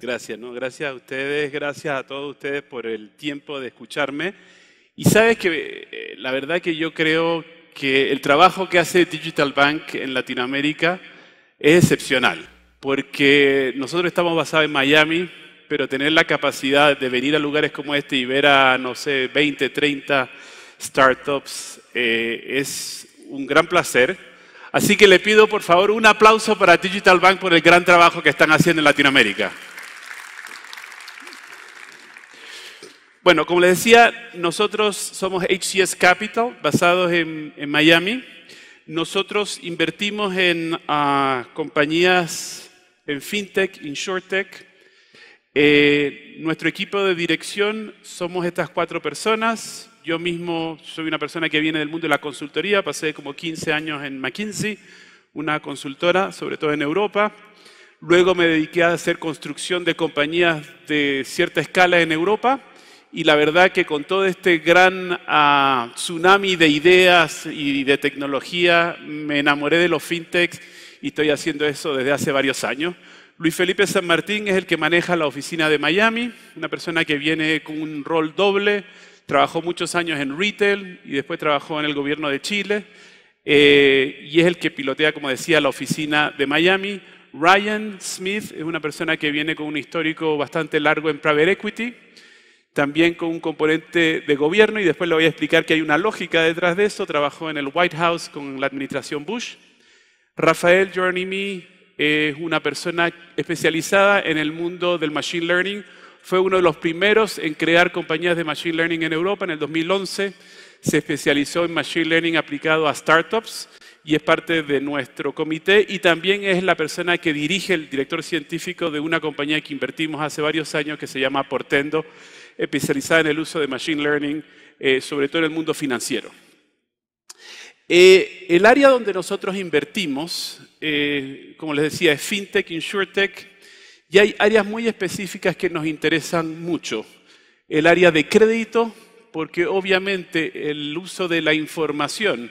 Gracias, ¿no? Gracias a ustedes, gracias a todos ustedes por el tiempo de escucharme. Y sabes que eh, la verdad que yo creo que el trabajo que hace Digital Bank en Latinoamérica es excepcional, porque nosotros estamos basados en Miami, pero tener la capacidad de venir a lugares como este y ver a, no sé, 20, 30 startups eh, es un gran placer. Así que le pido por favor un aplauso para Digital Bank por el gran trabajo que están haciendo en Latinoamérica. Bueno, como les decía, nosotros somos HCS Capital, basados en, Miami. Nosotros invertimos en ah, compañías en FinTech, en ShortTech. Eh, nuestro equipo de dirección somos estas cuatro personas. Yo mismo soy una persona que viene del mundo de la consultoría, pasé como 15 años en McKinsey, una consultora, sobre todo en Europa. Luego me dediqué a hacer construcción de compañías de cierta escala en Europa y la verdad que con todo este gran ah, tsunami de ideas y de tecnología me enamoré de los fintechs y estoy haciendo eso desde hace varios años. Luis Felipe San Martín es el que maneja la oficina de Miami, una persona que viene con un rol doble, trabajó muchos años en retail y después trabajó en el gobierno de Chile eh, y es el que pilotea, como decía, la oficina de Miami. Ryan Smith es una persona que viene con un histórico bastante largo en private equity también con un componente de gobierno y después le voy a explicar que hay una lógica detrás de eso. Trabajó en el White House con la administración Bush. Rafael Me es una persona especializada en el mundo del Machine Learning. Fue uno de los primeros en crear compañías de Machine Learning en Europa en el 2011. Se especializó en Machine Learning aplicado a startups y es parte de nuestro comité y también es la persona que dirige el director científico de una compañía que invertimos hace varios años que se llama Portendo, especializada en el uso de Machine Learning, eh, sobre todo en el mundo financiero. Eh, el área donde nosotros invertimos, eh, como les decía, es FinTech, InsureTech, y hay áreas muy específicas que nos interesan mucho. El área de crédito, porque obviamente el uso de la información,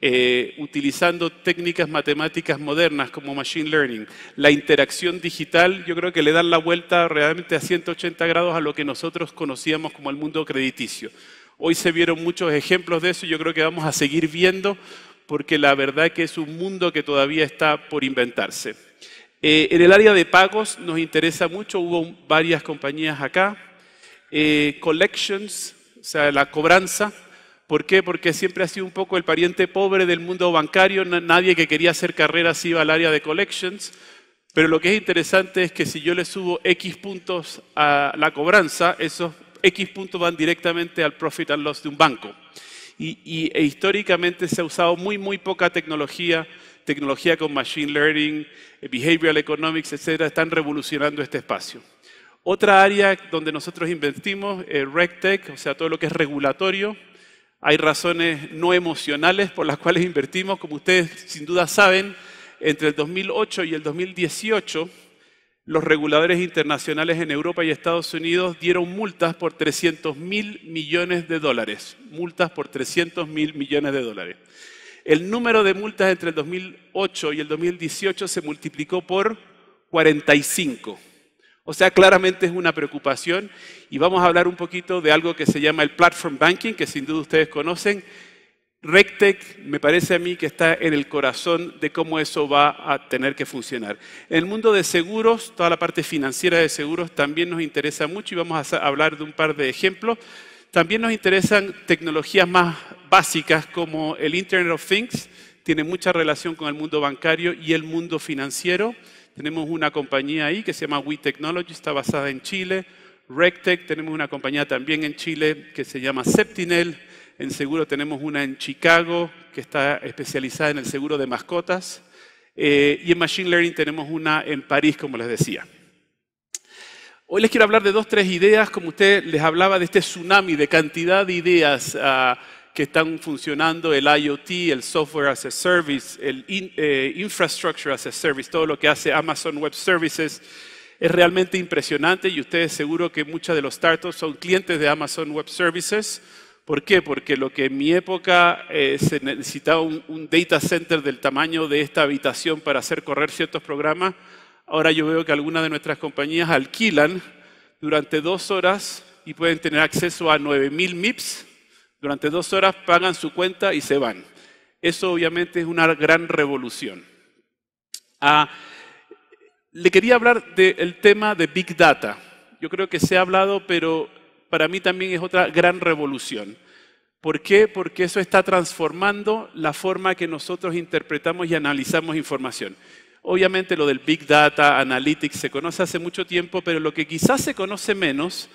eh, utilizando técnicas matemáticas modernas como Machine Learning. La interacción digital yo creo que le dan la vuelta realmente a 180 grados a lo que nosotros conocíamos como el mundo crediticio. Hoy se vieron muchos ejemplos de eso y yo creo que vamos a seguir viendo porque la verdad que es un mundo que todavía está por inventarse. Eh, en el área de pagos nos interesa mucho, hubo varias compañías acá. Eh, collections, o sea, la cobranza, ¿Por qué? Porque siempre ha sido un poco el pariente pobre del mundo bancario, nadie que quería hacer carreras iba al área de collections, pero lo que es interesante es que si yo le subo X puntos a la cobranza, esos X puntos van directamente al profit and loss de un banco. Y, e históricamente se ha usado muy, muy poca tecnología, tecnología con machine learning, eh, behavioral economics, etcétera, están revolucionando este espacio. Otra área donde nosotros invertimos, es eh, RegTech, o sea, todo lo que es regulatorio, hay razones no emocionales por las cuales invertimos, como ustedes sin duda saben, entre el 2008 y el 2018 los reguladores internacionales en Europa y Estados Unidos dieron multas por 300 mil millones de dólares. Multas por 300 mil millones de dólares. El número de multas entre el 2008 y el 2018 se multiplicó por 45. O sea, claramente es una preocupación y vamos a hablar un poquito de algo que se llama el platform banking, que sin duda ustedes conocen. RecTech me parece a mí que está en el corazón de cómo eso va a tener que funcionar. En el mundo de seguros, toda la parte financiera de seguros también nos interesa mucho y vamos a hablar de un par de ejemplos. También nos interesan tecnologías más básicas como el Internet of Things, tiene mucha relación con el mundo bancario y el mundo financiero. Tenemos una compañía ahí que se llama We Technology, está basada en Chile. Rectech, tenemos una compañía también en Chile que se llama Septinel. En seguro tenemos una en Chicago que está especializada en el seguro de mascotas. Eh, y en Machine Learning tenemos una en París, como les decía. Hoy les quiero hablar de dos, tres ideas, como usted les hablaba, de este tsunami de cantidad de ideas. Ah, que están funcionando, el IoT, el Software as a Service, el eh, Infrastructure as a Service, todo lo que hace Amazon Web Services, es realmente impresionante y ustedes seguro que muchas de los startups son clientes de Amazon Web Services. ¿Por qué? Porque lo que en mi época eh, se necesitaba un, un data center del tamaño de esta habitación para hacer correr ciertos programas, ahora yo veo que algunas de nuestras compañías alquilan durante dos horas y pueden tener acceso a 9.000 MIPS durante dos horas pagan su cuenta y se van. Eso obviamente es una gran revolución. Ah, le quería hablar del tema de Big Data. Yo creo que se ha hablado, pero para mí también es otra gran revolución. ¿Por qué? Porque eso está transformando la forma que nosotros interpretamos y analizamos información. Obviamente lo del Big Data, Analytics, se conoce hace mucho tiempo, pero lo que quizás se conoce menos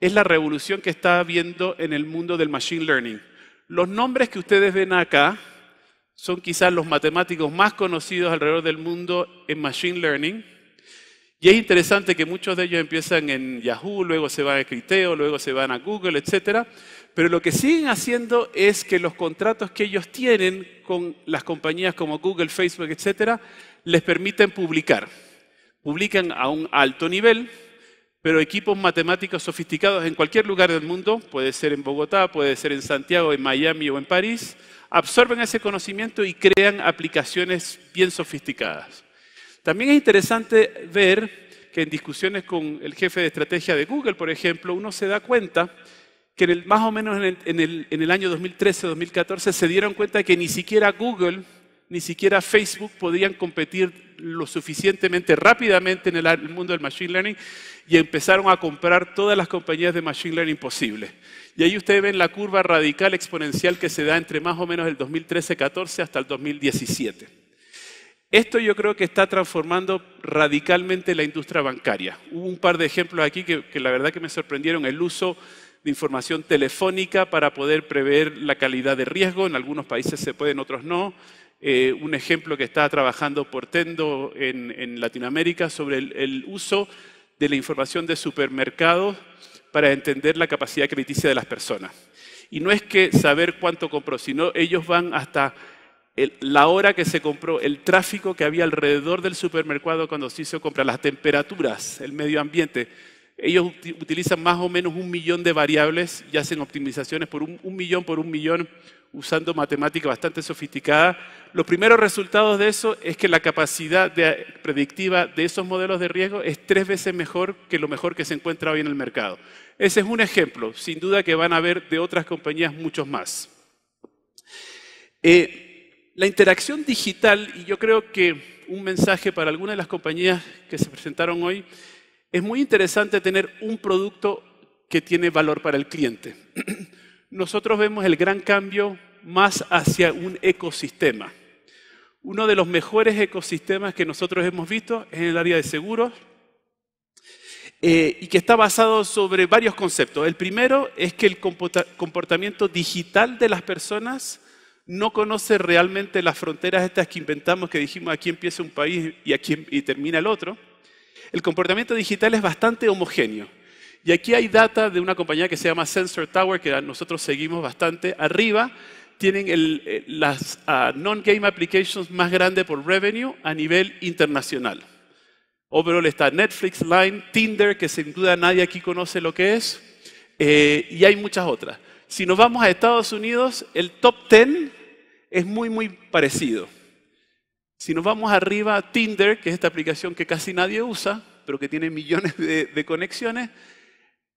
es la revolución que está habiendo en el mundo del machine learning. Los nombres que ustedes ven acá son quizás los matemáticos más conocidos alrededor del mundo en machine learning. Y es interesante que muchos de ellos empiezan en Yahoo, luego se van a Criteo, luego se van a Google, etc. Pero lo que siguen haciendo es que los contratos que ellos tienen con las compañías como Google, Facebook, etc., les permiten publicar. Publican a un alto nivel, pero equipos matemáticos sofisticados en cualquier lugar del mundo, puede ser en Bogotá, puede ser en Santiago, en Miami o en París, absorben ese conocimiento y crean aplicaciones bien sofisticadas. También es interesante ver que en discusiones con el jefe de estrategia de Google, por ejemplo, uno se da cuenta que en el, más o menos en el año 2013-2014 se dieron cuenta que ni siquiera Google ni siquiera Facebook podían competir lo suficientemente rápidamente en el mundo del Machine Learning y empezaron a comprar todas las compañías de Machine Learning posibles. Y ahí ustedes ven la curva radical exponencial que se da entre más o menos el 2013-14 hasta el 2017. Esto yo creo que está transformando radicalmente la industria bancaria. Hubo un par de ejemplos aquí que, que la verdad que me sorprendieron, el uso de información telefónica para poder prever la calidad de riesgo, en algunos países se puede, en otros no, eh, un ejemplo que está trabajando Portendo en, Latinoamérica sobre el, uso de la información de supermercados para entender la capacidad crediticia de las personas. Y no es que saber cuánto compró, sino ellos van hasta la hora que se compró, el tráfico que había alrededor del supermercado cuando se hizo compra, las temperaturas, el medio ambiente ellos utilizan más o menos un millón de variables y hacen optimizaciones por un, millón por un millón usando matemática bastante sofisticada. Los primeros resultados de eso es que la capacidad predictiva de esos modelos de riesgo es tres veces mejor que lo mejor que se encuentra hoy en el mercado. Ese es un ejemplo, sin duda que van a haber de otras compañías muchos más. Eh, la interacción digital, y yo creo que un mensaje para algunas de las compañías que se presentaron hoy, es muy interesante tener un producto que tiene valor para el cliente. Nosotros vemos el gran cambio más hacia un ecosistema. Uno de los mejores ecosistemas que nosotros hemos visto es en el área de seguros eh, y que está basado sobre varios conceptos. El primero es que el comportamiento digital de las personas no conoce realmente las fronteras estas que inventamos, que dijimos aquí empieza un país y aquí em-, termina el otro el comportamiento digital es bastante homogéneo. Y aquí hay data de una compañía que se llama Sensor Tower, que nosotros seguimos bastante. Arriba tienen eh, las ah, non-game applications más grandes por revenue a nivel internacional. Overall está Netflix, Line, Tinder, que sin duda nadie aquí conoce lo que es, eh, y hay muchas otras. Si nos vamos a Estados Unidos, el top 10 es muy, muy parecido. Si nos vamos arriba a Tinder, que es esta aplicación que casi nadie usa, pero que tiene millones de, conexiones,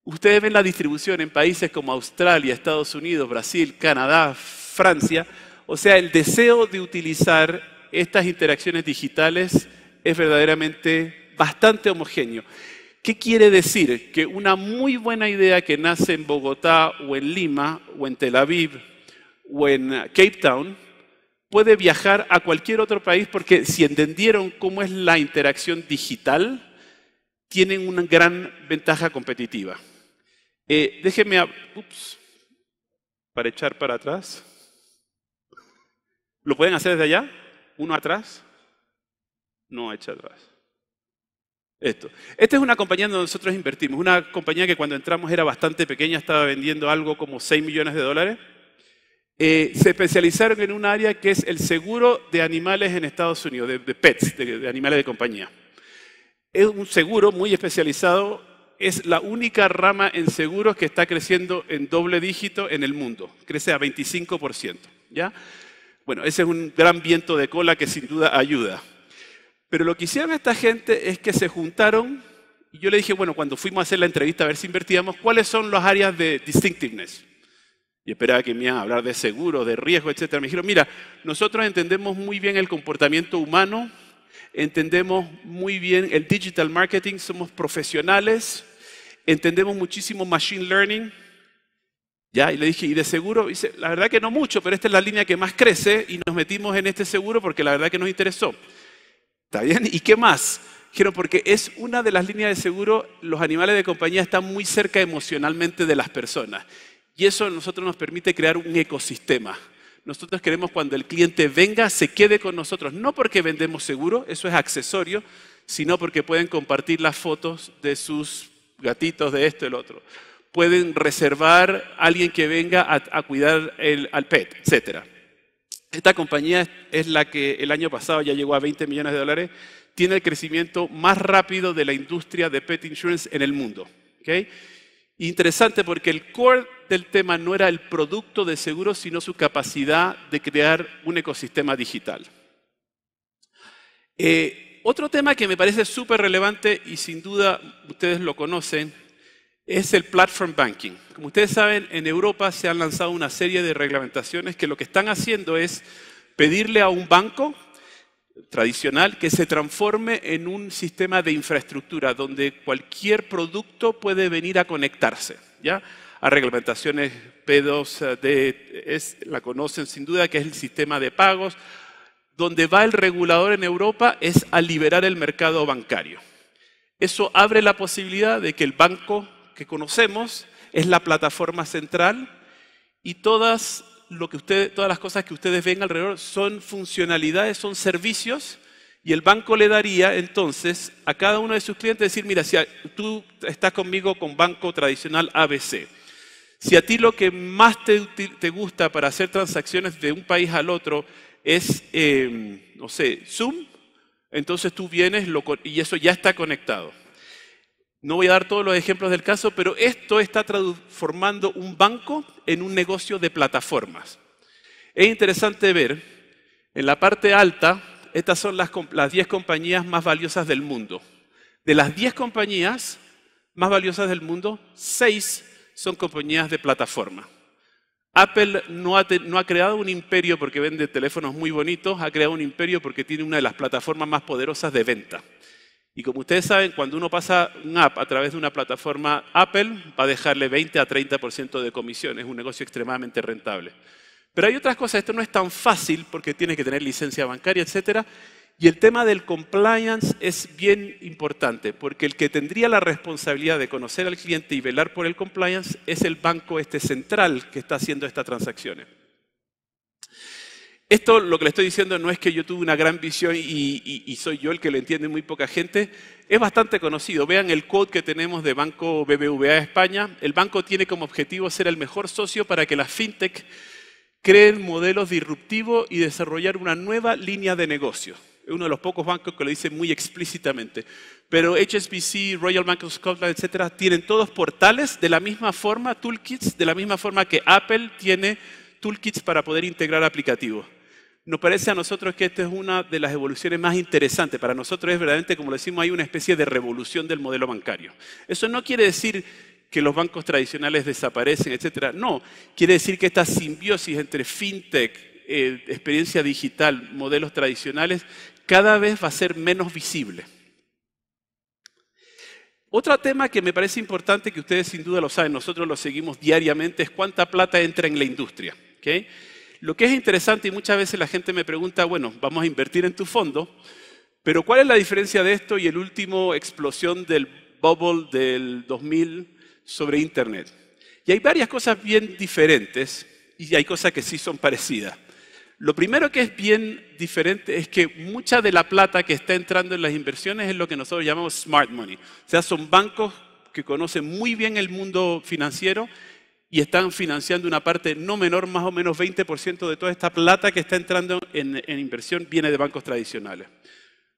ustedes ven la distribución en países como Australia, Estados Unidos, Brasil, Canadá, Francia. O sea, el deseo de utilizar estas interacciones digitales es verdaderamente bastante homogéneo. ¿Qué quiere decir? Que una muy buena idea que nace en Bogotá o en Lima o en Tel Aviv o en Cape Town puede viajar a cualquier otro país porque si entendieron cómo es la interacción digital, tienen una gran ventaja competitiva. Eh, déjenme, ups, para echar para atrás. ¿Lo pueden hacer desde allá? ¿Uno atrás? No, echa atrás. Esto. Esta es una compañía donde nosotros invertimos. Una compañía que cuando entramos era bastante pequeña, estaba vendiendo algo como 6 millones de dólares. Eh, se especializaron en un área que es el seguro de animales en Estados Unidos, de, pets, de, animales de compañía. Es un seguro muy especializado, es la única rama en seguros que está creciendo en doble dígito en el mundo, crece a 25%. ¿ya? Bueno, ese es un gran viento de cola que sin duda ayuda. Pero lo que hicieron esta gente es que se juntaron y yo le dije, bueno, cuando fuimos a hacer la entrevista a ver si invertíamos, ¿cuáles son las áreas de distinctiveness? y esperaba que me iban a hablar de seguro, de riesgo, etc. Me dijeron, mira, nosotros entendemos muy bien el comportamiento humano, entendemos muy bien el digital marketing, somos profesionales, entendemos muchísimo machine learning. Ya, y le dije, y de seguro, dice, la verdad que no mucho, pero esta es la línea que más crece y nos metimos en este seguro porque la verdad que nos interesó. ¿Está bien? ¿Y qué más? Dijeron, porque es una de las líneas de seguro, los animales de compañía están muy cerca emocionalmente de las personas. Y eso a nosotros nos permite crear un ecosistema. Nosotros queremos cuando el cliente venga, se quede con nosotros, no porque vendemos seguro, eso es accesorio, sino porque pueden compartir las fotos de sus gatitos, de esto, el otro. Pueden reservar a alguien que venga a, cuidar al pet, etc. Esta compañía es la que el año pasado ya llegó a 20 millones de dólares, tiene el crecimiento más rápido de la industria de pet insurance en el mundo. ¿okay? Interesante porque el core del tema no era el producto de seguro, sino su capacidad de crear un ecosistema digital. Eh, otro tema que me parece súper relevante y sin duda ustedes lo conocen es el platform banking. Como ustedes saben, en Europa se han lanzado una serie de reglamentaciones que lo que están haciendo es pedirle a un banco tradicional que se transforme en un sistema de infraestructura donde cualquier producto puede venir a conectarse. ¿ya? A reglamentaciones p 2 eh, la conocen sin duda, que es el sistema de pagos, donde va el regulador en Europa es a liberar el mercado bancario. Eso abre la posibilidad de que el banco que conocemos es la plataforma central y todas lo que usted, todas las cosas que ustedes ven alrededor son funcionalidades, son servicios, y el banco le daría entonces a cada uno de sus clientes decir, mira, si tú estás conmigo con banco tradicional ABC, si a ti lo que más te, gusta para hacer transacciones de un país al otro es, eh, no sé, Zoom, entonces tú vienes y eso ya está conectado. No voy a dar todos los ejemplos del caso, pero esto está transformando un banco en un negocio de plataformas. Es interesante ver, en la parte alta, estas son las, 10 compañías más valiosas del mundo. De las 10 compañías más valiosas del mundo, 6 son compañías de plataforma. Apple no ha, creado un imperio porque vende teléfonos muy bonitos, ha creado un imperio porque tiene una de las plataformas más poderosas de venta. Y como ustedes saben, cuando uno pasa un app a través de una plataforma Apple, va a dejarle 20 a 30% de comisión. Es un negocio extremadamente rentable. Pero hay otras cosas, esto no es tan fácil porque tiene que tener licencia bancaria, etc. Y el tema del compliance es bien importante, porque el que tendría la responsabilidad de conocer al cliente y velar por el compliance es el banco este central que está haciendo estas transacciones. Esto lo que le estoy diciendo no es que yo tuve una gran visión y, soy yo el que lo entiende muy poca gente, es bastante conocido. Vean el code que tenemos de Banco BBVA España. El banco tiene como objetivo ser el mejor socio para que las fintech creen modelos disruptivos y desarrollar una nueva línea de negocio. Es uno de los pocos bancos que lo dice muy explícitamente. Pero HSBC, Royal Bank of Scotland, etcétera, tienen todos portales de la misma forma, toolkits, de la misma forma que Apple tiene toolkits para poder integrar aplicativos. Nos parece a nosotros que esta es una de las evoluciones más interesantes. Para nosotros es verdaderamente, como decimos, hay una especie de revolución del modelo bancario. Eso no quiere decir que los bancos tradicionales desaparecen, etcétera. No, quiere decir que esta simbiosis entre fintech, eh, experiencia digital, modelos tradicionales, cada vez va a ser menos visible. Otro tema que me parece importante, que ustedes sin duda lo saben, nosotros lo seguimos diariamente, es cuánta plata entra en la industria lo que es interesante y muchas veces la gente me pregunta, bueno, vamos a invertir en tu fondo, pero ¿cuál es la diferencia de esto y el último explosión del bubble del 2000 sobre Internet? Y hay varias cosas bien diferentes y hay cosas que sí son parecidas. Lo primero que es bien diferente es que mucha de la plata que está entrando en las inversiones es lo que nosotros llamamos smart money. O sea, son bancos que conocen muy bien el mundo financiero y están financiando una parte no menor, más o menos 20% de toda esta plata que está entrando en, inversión viene de bancos tradicionales.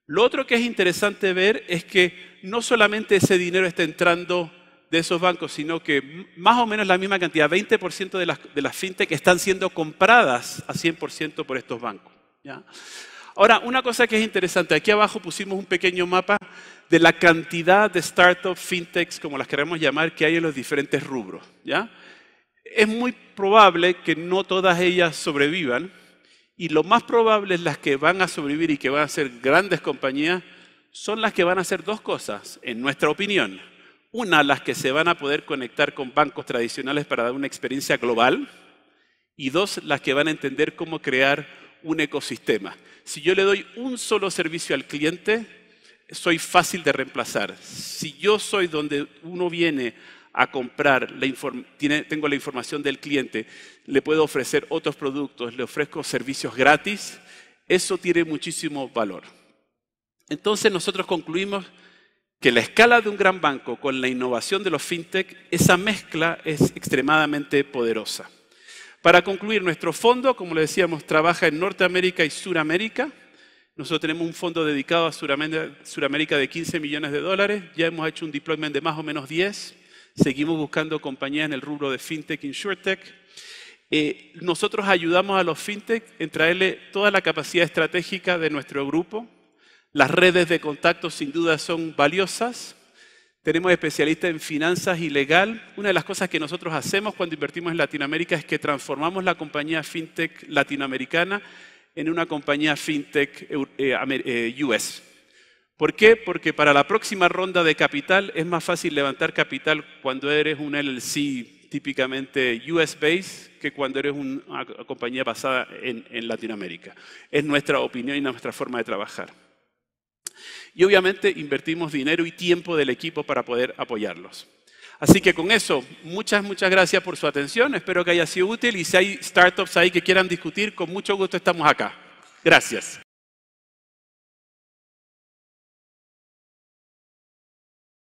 Lo otro que es interesante ver es que no solamente ese dinero está entrando de esos bancos, sino que más o menos la misma cantidad, 20% de las, de fintech están siendo compradas a 100% por estos bancos. Ahora, una cosa que es interesante, aquí abajo pusimos un pequeño mapa de la cantidad de startups, fintechs, como las queremos llamar, que hay en los diferentes rubros. ¿ya? es muy probable que no todas ellas sobrevivan y lo más probable es las que van a sobrevivir y que van a ser grandes compañías son las que van a hacer dos cosas, en nuestra opinión. Una, las que se van a poder conectar con bancos tradicionales para dar una experiencia global. Y dos, las que van a entender cómo crear un ecosistema. Si yo le doy un solo servicio al cliente, soy fácil de reemplazar. Si yo soy donde uno viene a comprar, tengo la información del cliente, le puedo ofrecer otros productos, le ofrezco servicios gratis, eso tiene muchísimo valor. Entonces nosotros concluimos que la escala de un gran banco con la innovación de los fintech, esa mezcla es extremadamente poderosa. Para concluir, nuestro fondo, como le decíamos, trabaja en Norteamérica y Suramérica. Nosotros tenemos un fondo dedicado a Suramérica de 15 millones de dólares. Ya hemos hecho un deployment de más o menos 10. Seguimos buscando compañías en el rubro de FinTech, InsurTech. Eh, nosotros ayudamos a los FinTech en traerle toda la capacidad estratégica de nuestro grupo. Las redes de contacto sin duda son valiosas. Tenemos especialistas en finanzas y legal. Una de las cosas que nosotros hacemos cuando invertimos en Latinoamérica es que transformamos la compañía FinTech latinoamericana en una compañía FinTech eh, eh, US. ¿Por qué? Porque para la próxima ronda de capital es más fácil levantar capital cuando eres un LLC típicamente US-based que cuando eres una compañía basada en, Latinoamérica. Es nuestra opinión y nuestra forma de trabajar. Y obviamente invertimos dinero y tiempo del equipo para poder apoyarlos. Así que con eso, muchas, muchas gracias por su atención. Espero que haya sido útil y si hay startups ahí que quieran discutir, con mucho gusto estamos acá. Gracias.